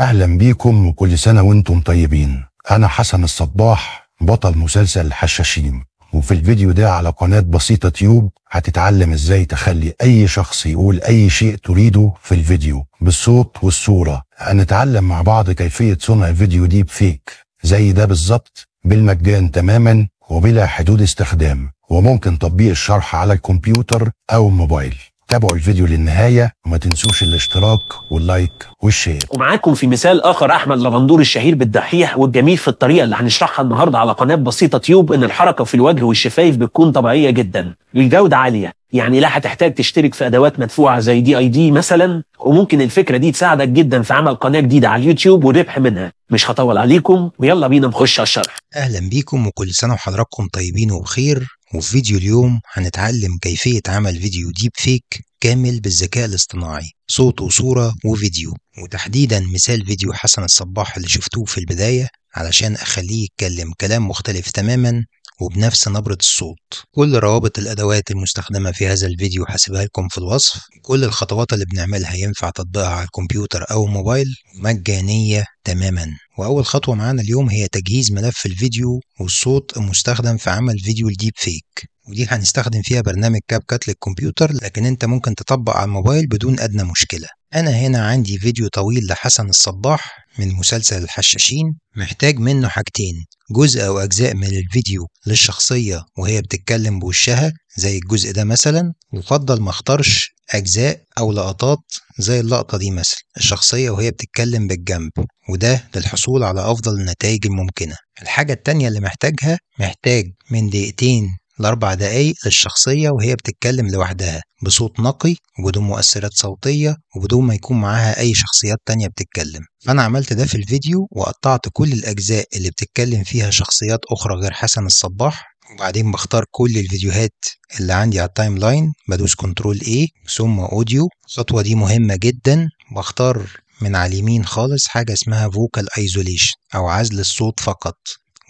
اهلا بيكم وكل سنه وانتم طيبين انا حسن الصباح بطل مسلسل الحشاشين وفي الفيديو ده على قناة بسيطة تيوب هتتعلم ازاي تخلي اي شخص يقول اي شيء تريده في الفيديو بالصوت والصورة هنتعلم مع بعض كيفية صنع الفيديو ديب فيك زي ده بالظبط بالمجان تماما وبلا حدود استخدام وممكن تطبيق الشرح على الكمبيوتر او الموبايل تابعوا الفيديو للنهاية وما تنسوش الاشتراك واللايك والشير ومعاكم في مثال آخر أحمد لبندور الشهير بالدحيح والجميل في الطريقة اللي هنشرحها النهاردة على قناة بسيطة تيوب إن الحركة في الوجه والشفايف بتكون طبيعية جدا الجودة عالية يعني لا هتحتاج تشترك في ادوات مدفوعه زي دي اي دي مثلا وممكن الفكره دي تساعدك جدا في عمل قناه جديده على اليوتيوب والربح منها مش هطول عليكم ويلا بينا نخش على الشرح اهلا بيكم وكل سنه وحضراتكم طيبين وبخير وفي فيديو اليوم هنتعلم كيفيه عمل فيديو ديب فيك كامل بالذكاء الاصطناعي صوت وصوره وفيديو وتحديدا مثال فيديو حسن الصباح اللي شفتوه في البدايه علشان اخليه يتكلم كلام مختلف تماما وبنفس نبرة الصوت كل روابط الأدوات المستخدمة في هذا الفيديو حسبها لكم في الوصف كل الخطوات اللي بنعملها ينفع تطبيقها على الكمبيوتر أو الموبايل مجانية تماما وأول خطوة معانا اليوم هي تجهيز ملف الفيديو والصوت المستخدم في عمل فيديو الديب فيك ودي هنستخدم فيها برنامج كاب كات للكمبيوتر لكن انت ممكن تطبق على الموبايل بدون ادنى مشكله أنا هنا عندي فيديو طويل لحسن الصباح من مسلسل الحشاشين محتاج منه حاجتين جزء أو أجزاء من الفيديو للشخصية وهي بتتكلم بوشها زي الجزء ده مثلا يفضل ما اختارش أجزاء أو لقطات زي اللقطة دي مثلا الشخصية وهي بتتكلم بالجنب وده للحصول على أفضل النتائج الممكنة الحاجة التانية اللي محتاجها محتاج من دقيقتين لأربع دقايق للشخصية وهي بتتكلم لوحدها بصوت نقي وبدون مؤثرات صوتية وبدون ما يكون معاها أي شخصيات تانية بتتكلم فأنا عملت ده في الفيديو وقطعت كل الأجزاء اللي بتتكلم فيها شخصيات أخرى غير حسن الصباح وبعدين بختار كل الفيديوهات اللي عندي على التايم لاين بدوس كنترول A ثم اوديو الخطوة دي مهمة جدا بختار من على اليمين خالص حاجة اسمها فوكال ايزوليشن او عزل الصوت فقط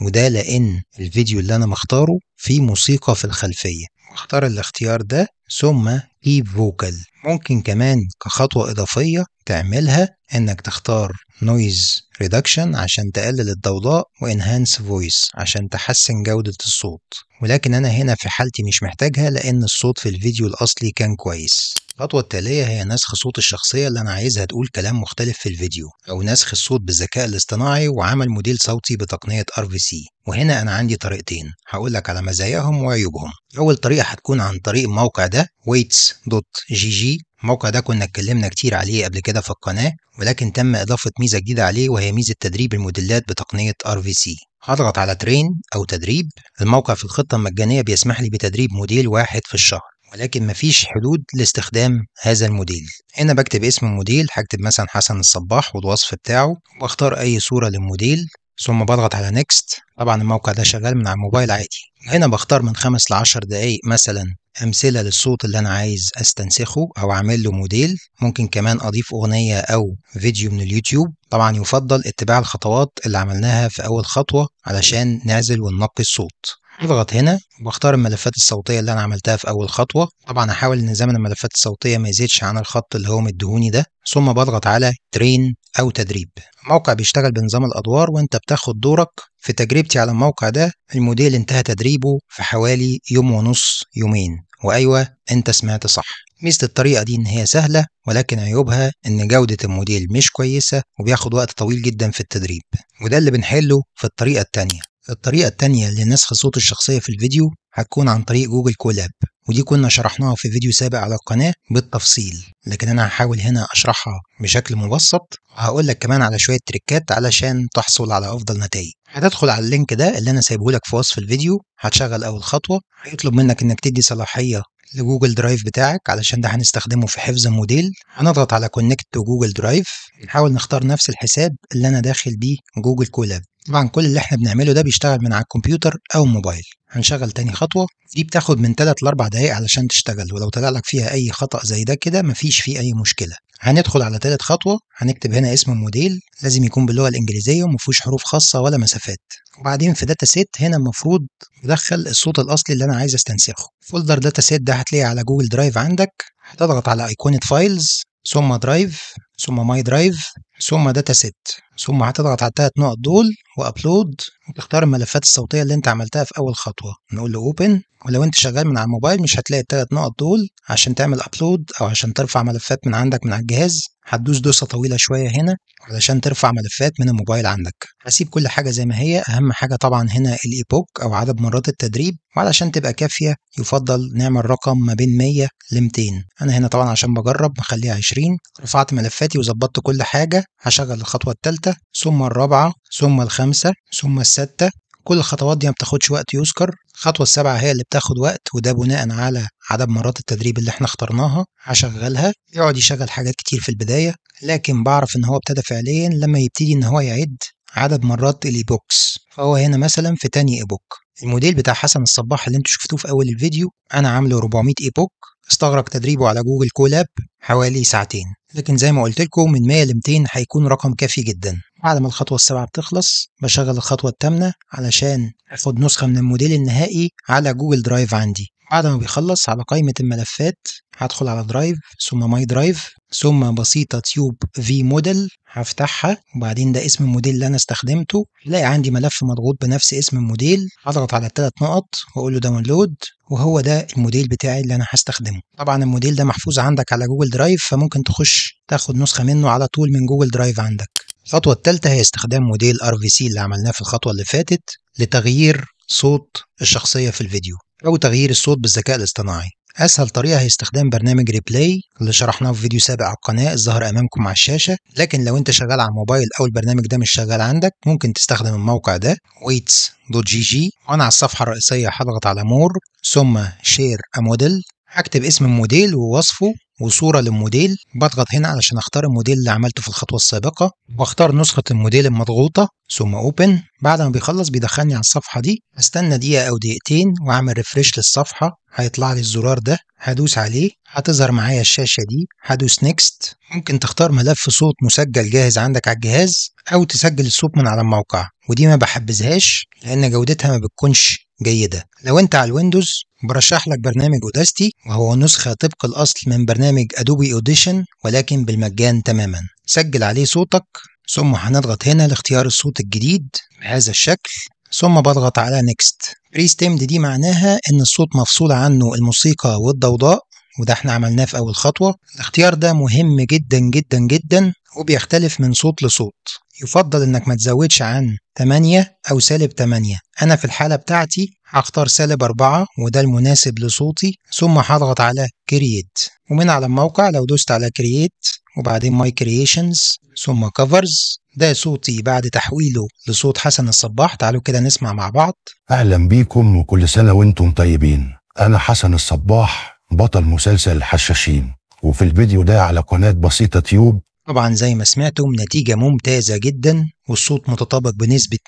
وده لأن الفيديو اللي أنا مختاره فيه موسيقى في الخلفية اختار الاختيار ده ثم كيب فوكال ممكن كمان كخطوة إضافية تعملها إنك تختار نويز ريدكشن عشان تقلل الضوضاء وإنهانس فويس عشان تحسن جودة الصوت ولكن أنا هنا في حالتي مش محتاجها لأن الصوت في الفيديو الأصلي كان كويس الخطوة التالية هي نسخ صوت الشخصية اللي أنا عايزها تقول كلام مختلف في الفيديو أو نسخ الصوت بالذكاء الاصطناعي وعمل موديل صوتي بتقنية RVC وهنا أنا عندي طريقتين هقول لك على مزاياهم وعيوبهم أول طريقة هتكون عن طريق الموقع ده weights.gg الموقع ده كنا اتكلمنا كتير عليه قبل كده في القناة ولكن تم إضافة ميزة جديدة عليه وهي ميزة تدريب الموديلات بتقنية RVC هضغط على ترين أو تدريب الموقع في الخطة المجانية بيسمح لي بتدريب موديل واحد في الشهر ولكن مفيش حدود لاستخدام هذا الموديل هنا بكتب اسم الموديل هكتب مثلا حسن الصباح والوصف بتاعه واختار اي صورة للموديل ثم بضغط على نيكست طبعا الموقع ده شغال من على الموبايل عادي هنا بختار من خمس لعشر دقايق مثلا أمثلة للصوت اللي أنا عايز أستنسخه أو أعمل له موديل ممكن كمان أضيف أغنية أو فيديو من اليوتيوب طبعا يفضل اتباع الخطوات اللي عملناها في أول خطوة علشان نعزل وننقي الصوت اضغط هنا واختار الملفات الصوتية اللي انا عملتها في اول خطوة طبعا هحاول ان زمن الملفات الصوتية ما يزيدش عن الخط اللي هو مدهوني ده ثم بضغط على ترين او تدريب الموقع بيشتغل بنظام الادوار وانت بتاخد دورك في تجربتي على الموقع ده الموديل انتهى تدريبه في حوالي يوم ونص يومين وايوه انت سمعت صح ميزة الطريقة دي إن هي سهلة ولكن عيوبها إن جودة الموديل مش كويسة وبياخد وقت طويل جدا في التدريب وده اللي بنحله في الطريقة التانية الطريقة التانية لنسخ صوت الشخصية في الفيديو هتكون عن طريق جوجل كولاب ودي كنا شرحناها في فيديو سابق على القناة بالتفصيل لكن أنا هحاول هنا أشرحها بشكل مبسط وهقول لك كمان على شوية تريكات علشان تحصل على أفضل نتائج هتدخل على اللينك ده اللي أنا سايبه لك في وصف الفيديو هتشغل أول خطوة هيطلب منك إنك تدي صلاحية لجوجل درايف بتاعك علشان ده هنستخدمه في حفظ الموديل هنضغط على كونكت جوجل درايف نحاول نختار نفس الحساب اللي انا داخل بيه جوجل كولاب طبعا كل اللي احنا بنعمله ده بيشتغل من على الكمبيوتر او الموبايل هنشغل تاني خطوة دي بتاخد من 3 ل 4 دقايق علشان تشتغل ولو طلع لك فيها اي خطأ زي ده كده مفيش فيه اي مشكلة هندخل على تالت خطوة هنكتب هنا اسم الموديل لازم يكون باللغة الانجليزية ومفهوش حروف خاصة ولا مسافات وبعدين في داتا سيت هنا المفروض ادخل الصوت الاصلي اللي انا عايز استنسخه فولدر داتا سيت ده هتلاقيه على جوجل درايف عندك هتضغط على ايقونة فايلز ثم درايف ثم ماي درايف ثم داتا سيت ثم هتضغط على الثلاث نقط دول وابلود وتختار الملفات الصوتيه اللي انت عملتها في اول خطوه نقول له اوبن ولو انت شغال من على الموبايل مش هتلاقي الثلاث نقط دول عشان تعمل ابلود او عشان ترفع ملفات من عندك من على الجهاز هتدوس دوسه طويله شويه هنا علشان ترفع ملفات من الموبايل عندك هسيب كل حاجه زي ما هي اهم حاجه طبعا هنا الايبوك او عدد مرات التدريب وعلشان تبقى كافيه يفضل نعمل رقم ما بين 100 ل 200 انا هنا طبعا عشان بجرب مخليها 20 رفعت ملفاتي وظبطت كل حاجه هشغل الخطوة الثالثة ثم الرابعة ثم الخامسة ثم السادسة كل الخطوات دي ما بتاخدش وقت يذكر الخطوة السابعة هي اللي بتاخد وقت وده بناء على عدد مرات التدريب اللي احنا اخترناها هشغلها يقعد يشغل حاجات كتير في البداية لكن بعرف ان هو ابتدى فعليا لما يبتدي ان هو يعد عدد مرات الايبوكس فهو هنا مثلا في تاني ايبوك الموديل بتاع حسن الصباح اللي انتوا شفتوه في اول الفيديو انا عامله 400 ايبوك استغرق تدريبه على جوجل كولاب حوالي ساعتين لكن زي ما قلت لكم من 100 ل 200 هيكون رقم كافي جدا بعد ما الخطوة السابعة بتخلص بشغل الخطوة الثامنة علشان اخد نسخة من الموديل النهائي على جوجل درايف عندي بعد ما بيخلص على قائمة الملفات هدخل على درايف ثم ماي درايف ثم بسيطة تيوب في موديل هفتحها وبعدين ده اسم الموديل اللي أنا استخدمته هلاقي عندي ملف مضغوط بنفس اسم الموديل هضغط على الثلاث نقط وأقول له داونلود وهو ده الموديل بتاعي اللي أنا هستخدمه طبعا الموديل ده محفوظ عندك على جوجل درايف فممكن تخش تاخد نسخة منه على طول من جوجل درايف عندك الخطوة الثالثة هي استخدام موديل ار في سي اللي عملناه في الخطوة اللي فاتت لتغيير صوت الشخصية في الفيديو أو تغيير الصوت بالذكاء الاصطناعي أسهل طريقة هي استخدام برنامج ريبلاي اللي شرحناه في فيديو سابق على القناة الظاهر أمامكم على الشاشة لكن لو أنت شغال على الموبايل أو البرنامج ده مش شغال عندك ممكن تستخدم الموقع ده weights.gg وأنا على الصفحة الرئيسية هضغط على مور ثم شير موديل هكتب اسم الموديل ووصفه وصورة للموديل بضغط هنا علشان اختار الموديل اللي عملته في الخطوة السابقة واختار نسخة الموديل المضغوطة ثم اوبن بعد ما بيخلص بيدخلني على الصفحة دي استنى دقيقة او دقيقتين واعمل ريفرش للصفحة هيطلع لي الزرار ده هدوس عليه هتظهر معايا الشاشة دي هدوس نيكست ممكن تختار ملف صوت مسجل جاهز عندك على الجهاز او تسجل الصوت من على الموقع ودي ما بحبذهاش لان جودتها ما بتكونش جيدة لو انت على الويندوز برشح لك برنامج اوداستي وهو نسخة طبق الأصل من برنامج أدوبي أوديشن ولكن بالمجان تماما سجل عليه صوتك ثم هنضغط هنا لاختيار الصوت الجديد بهذا الشكل ثم بضغط على نيكست بريستيمد دي معناها ان الصوت مفصول عنه الموسيقى والضوضاء وده احنا عملناه في اول خطوه الاختيار ده مهم جدا جدا جدا وبيختلف من صوت لصوت يفضل انك ما تزودش عن 8 او سالب 8 انا في الحالة بتاعتي هختار سالب 4 وده المناسب لصوتي ثم هضغط على كرييت ومن على الموقع لو دوست على كرييت وبعدين ماي كرييشنز ثم كفرز ده صوتي بعد تحويله لصوت حسن الصباح تعالوا كده نسمع مع بعض اهلا بيكم وكل سنة وانتم طيبين انا حسن الصباح بطل مسلسل الحشاشين وفي الفيديو ده على قناة بسيطة تيوب طبعا زي ما سمعتم نتيجة ممتازة جدا والصوت متطابق بنسبة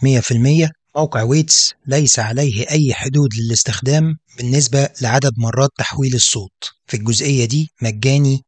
100% موقع ويتس ليس عليه أي حدود للاستخدام بالنسبة لعدد مرات تحويل الصوت في الجزئية دي مجاني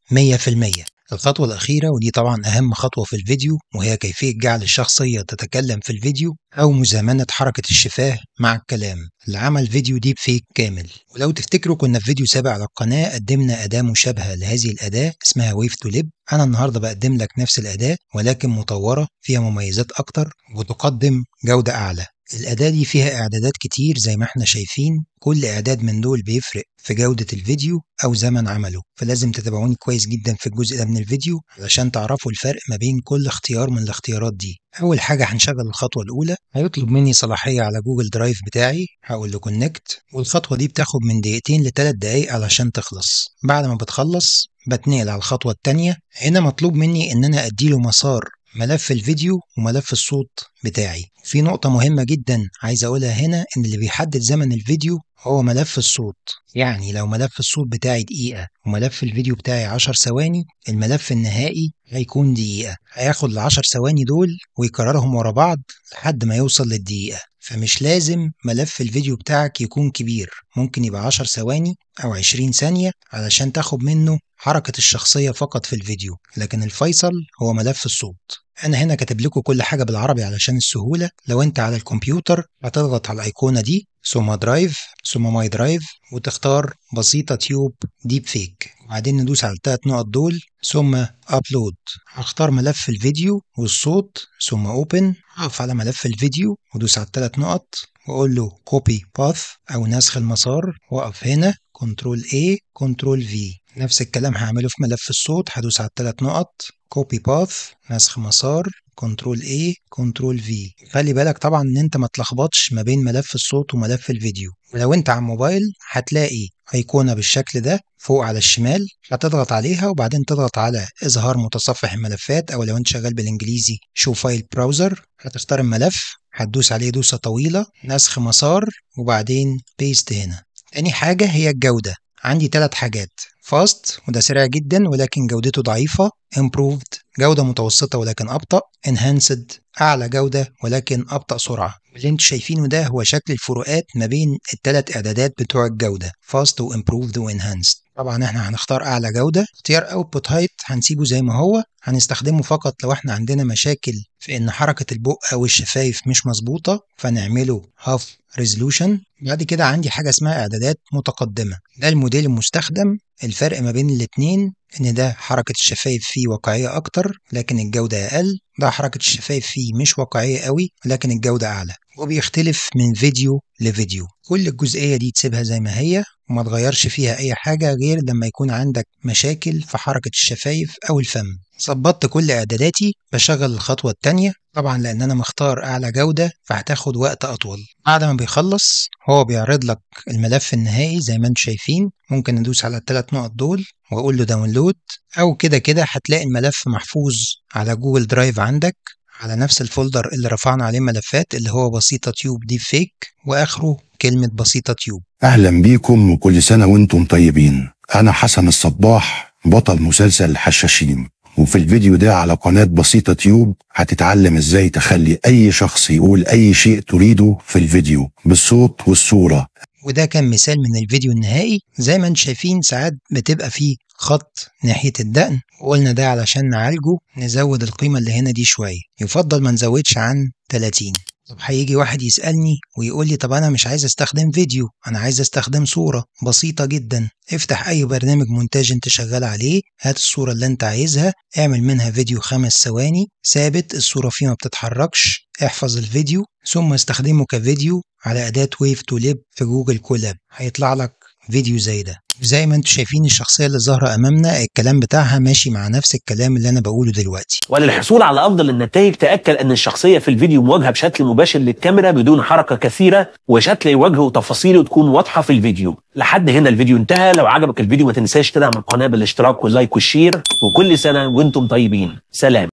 100% الخطوة الأخيرة ودي طبعا أهم خطوة في الفيديو وهي كيفية جعل الشخصية تتكلم في الفيديو أو مزامنة حركة الشفاه مع الكلام العمل فيديو ديب فيك كامل ولو تفتكروا كنا في فيديو سابع على القناة قدمنا أداة مشابهة لهذه الأداة اسمها ويف تو ليب أنا النهاردة بقدم لك نفس الأداة ولكن مطورة فيها مميزات أكتر وتقدم جودة أعلى الأداة دي فيها إعدادات كتير زي ما احنا شايفين كل إعداد من دول بيفرق في جودة الفيديو أو زمن عمله فلازم تتابعوني كويس جدا في الجزء ده من الفيديو علشان تعرفوا الفرق ما بين كل اختيار من الاختيارات دي أول حاجة هنشغل الخطوة الأولى هيطلب مني صلاحية على جوجل درايف بتاعي هقول له كونكت والخطوة دي بتاخد من دقيقتين لثلاث دقايق علشان تخلص بعد ما بتخلص بتنقل على الخطوة التانية هنا مطلوب مني إن أنا أديله مسار ملف الفيديو وملف الصوت بتاعي في نقطة مهمة جدا عايز أقولها هنا إن اللي بيحدد زمن الفيديو هو ملف الصوت يعني لو ملف الصوت بتاعي دقيقة وملف الفيديو بتاعي عشر ثواني الملف النهائي هيكون دقيقة هياخد العشر ثواني دول ويكررهم ورا بعض لحد ما يوصل للدقيقة فمش لازم ملف الفيديو بتاعك يكون كبير ممكن يبقى عشر ثواني أو عشرين ثانية علشان تاخد منه حركة الشخصية فقط في الفيديو لكن الفيصل هو ملف الصوت انا هنا كاتب لكم كل حاجه بالعربي علشان السهوله لو انت على الكمبيوتر هتضغط على الايقونه دي ثم درايف ثم ماي درايف وتختار بسيطه تيوب ديب فيك وبعدين ندوس على الثلاث نقط دول ثم ابلود هختار ملف الفيديو والصوت ثم اوبن هقف على ملف الفيديو ودوس على الثلاث نقط واقول له كوبي باث او نسخ المسار واقف هنا كنترول A كنترول V نفس الكلام هعمله في ملف الصوت هدوس على الثلاث نقط كوبي باث نسخ مسار كنترول A كنترول V خلي بالك طبعا ان انت ما تلخبطش ما بين ملف الصوت وملف الفيديو ولو انت على الموبايل هتلاقي ايقونه بالشكل ده فوق على الشمال هتضغط عليها وبعدين تضغط على اظهار متصفح الملفات او لو انت شغال بالانجليزي شو فايل براوزر هتختار الملف هتدوس عليه دوسة طويلة نسخ مسار وبعدين بيست هنا تاني حاجة هي الجودة عندي ثلاث حاجات فاست وده سريع جدا ولكن جودته ضعيفة improved جودة متوسطة ولكن أبطأ enhanced أعلى جودة ولكن أبطأ سرعة اللي انتوا شايفينه ده هو شكل الفروقات ما بين التلات إعدادات بتوع الجودة fast و improved و enhanced طبعا احنا هنختار أعلى جودة اختيار output height هنسيبه زي ما هو هنستخدمه فقط لو احنا عندنا مشاكل في إن حركة البق أو الشفايف مش مظبوطة فنعمله half resolution بعد كده عندي حاجة اسمها إعدادات متقدمة ده الموديل المستخدم الفرق ما بين الاتنين إن ده حركة الشفايف فيه واقعية أكتر لكن الجودة أقل ده حركة الشفايف فيه مش واقعية قوي لكن الجودة أعلى وبيختلف من فيديو لفيديو كل الجزئية دي تسيبها زي ما هي وما تغيرش فيها أي حاجة غير لما يكون عندك مشاكل في حركة الشفايف أو الفم ظبطت كل اعداداتي بشغل الخطوه الثانيه طبعا لان انا مختار اعلى جوده فهتاخد وقت اطول بعد ما بيخلص هو بيعرض لك الملف النهائي زي ما انتم شايفين ممكن ندوس على الثلاث نقط دول واقول له داونلود او كده كده هتلاقي الملف محفوظ على جوجل درايف عندك على نفس الفولدر اللي رفعنا عليه ملفات اللي هو بسيطه تيوب ديب فيك واخره كلمه بسيطه تيوب اهلا بيكم وكل سنه وانتم طيبين انا حسن الصباح بطل مسلسل الحشاشين وفي الفيديو ده على قناة بسيطة تيوب هتتعلم ازاي تخلي اي شخص يقول اي شيء تريده في الفيديو بالصوت والصورة وده كان مثال من الفيديو النهائي زي ما انتم شايفين ساعات بتبقى فيه خط ناحية الدقن وقلنا ده علشان نعالجه نزود القيمة اللي هنا دي شوية يفضل ما نزودش عن 30 طب هيجي واحد يسألني ويقول لي طب أنا مش عايز أستخدم فيديو أنا عايز أستخدم صورة بسيطة جدا افتح أي برنامج مونتاج أنت شغال عليه هات الصورة اللي أنت عايزها اعمل منها فيديو خمس ثواني ثابت الصورة فيه ما بتتحركش احفظ الفيديو ثم استخدمه كفيديو على أداة ويف تو ليب في جوجل كولاب هيطلع لك فيديو زي ده زي ما انتم شايفين الشخصيه اللي ظاهره امامنا الكلام بتاعها ماشي مع نفس الكلام اللي انا بقوله دلوقتي وللحصول على افضل النتائج تاكد ان الشخصيه في الفيديو مواجهه بشكل مباشر للكاميرا بدون حركه كثيره وشكل وجهه وتفاصيله تكون واضحه في الفيديو لحد هنا الفيديو انتهى لو عجبك الفيديو ما تنساش تدعم القناه بالاشتراك واللايك والشير وكل سنه وانتم طيبين سلام